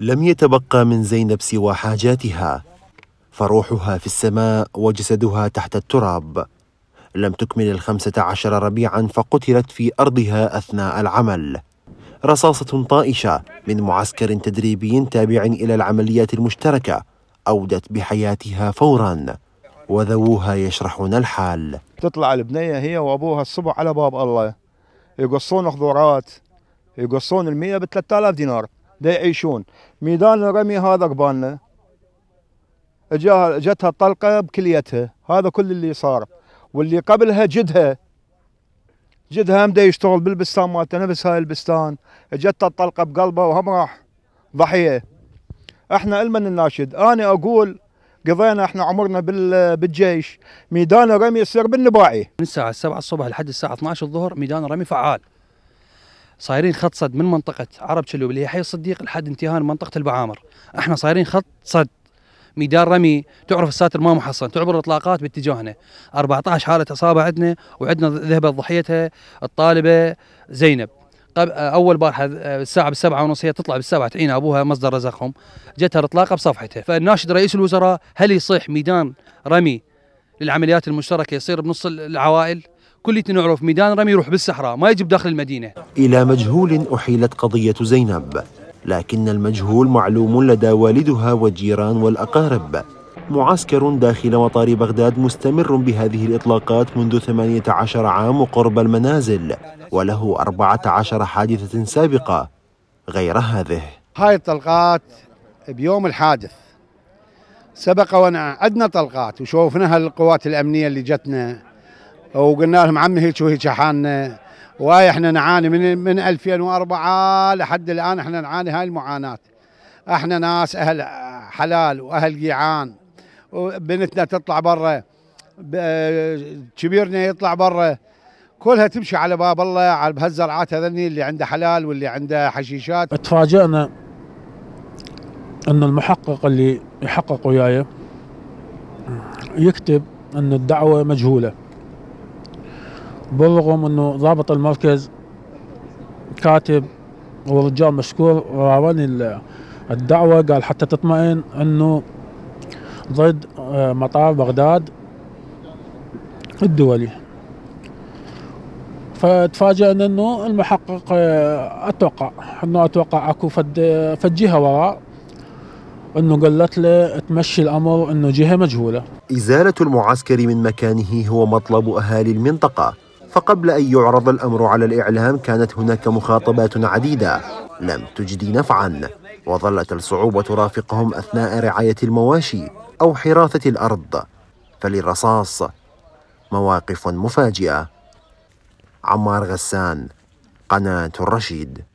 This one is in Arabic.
لم يتبقى من زينب سوى حاجاتها فروحها في السماء وجسدها تحت التراب لم تكمل الخمسة عشر ربيعا فقتلت في أرضها أثناء العمل رصاصة طائشة من معسكر تدريبي تابع إلى العمليات المشتركة أودت بحياتها فورا وذووها يشرحون الحال تطلع البنية هي وأبوها الصبح على باب الله يقصون خضورات يقصون المية ب 3000 دينار دا يعيشون ميدان الرمي هذا قبالنا جتها الطلقه بكليتها هذا كل اللي صار واللي قبلها جدها جدها هم دا يشتغل بالبستان مالته نفس هاي البستان جت الطلقه بقلبه وهم راح ضحيه احنا المن الناشد انا اقول قضينا احنا عمرنا بالجيش ميدان الرمي يصير بالنباعي من الساعه 7 الصبح لحد الساعه 12 الظهر ميدان الرمي فعال صايرين خط صد من منطقه عرب شلوب اللي هي حي الصديق لحد انتهاء منطقه البعامر احنا صايرين خط صد ميدان رمي تعرف الساتر ما محصن تعبر الاطلاقات باتجاهنا 14 حاله اصابه عندنا وعندنا ذهبت ضحيتها الطالبه زينب اول بارحه الساعه بالسبعة ونص هي تطلع بالسبعة تعين ابوها مصدر رزقهم جتها الاطلاقه بصفحتها فالناشد رئيس الوزراء هل يصيح ميدان رمي للعمليات المشتركه يصير بنص العوائل كلية نعرف ميدان رمي يروح بالصحراء ما يجب داخل المدينة إلى مجهول أحيلت قضية زينب لكن المجهول معلوم لدى والدها والجيران والأقارب معسكر داخل مطار بغداد مستمر بهذه الإطلاقات منذ 18 عام قرب المنازل وله 14 حادثة سابقة غير هذه هاي الطلقات بيوم الحادث سبق وانا عدنا طلقات وشوفناها القوات الأمنية اللي جتنا وقلنا لهم عمي هيك وهيك حالنا وهاي احنا نعاني من من 2004 لحد الان احنا نعاني هاي المعاناه احنا ناس اهل حلال واهل جيعان وبنتنا تطلع برا كبيرنا يطلع برا كلها تمشي على باب الله على بهالزرعات هذني اللي عنده حلال واللي عنده حشيشات تفاجئنا ان المحقق اللي يحقق وياي يكتب ان الدعوه مجهوله بالرغم انه ضابط المركز كاتب ورجال مشكور راوني الدعوه قال حتى تطمئن انه ضد آه، مطار بغداد الدولي فتفاجئنا انه المحقق آه، اتوقع انه اتوقع اكو فد فد جهه وراء انه قالت له تمشي الامر انه جهه مجهوله. ازاله المعسكر من مكانه هو مطلب اهالي المنطقه فقبل أن يعرض الأمر على الإعلام كانت هناك مخاطبات عديدة لم تجدي نفعا وظلت الصعوبة ترافقهم أثناء رعاية المواشي أو حراثة الأرض فللرصاص مواقف مفاجئة عمار غسان قناة الرشيد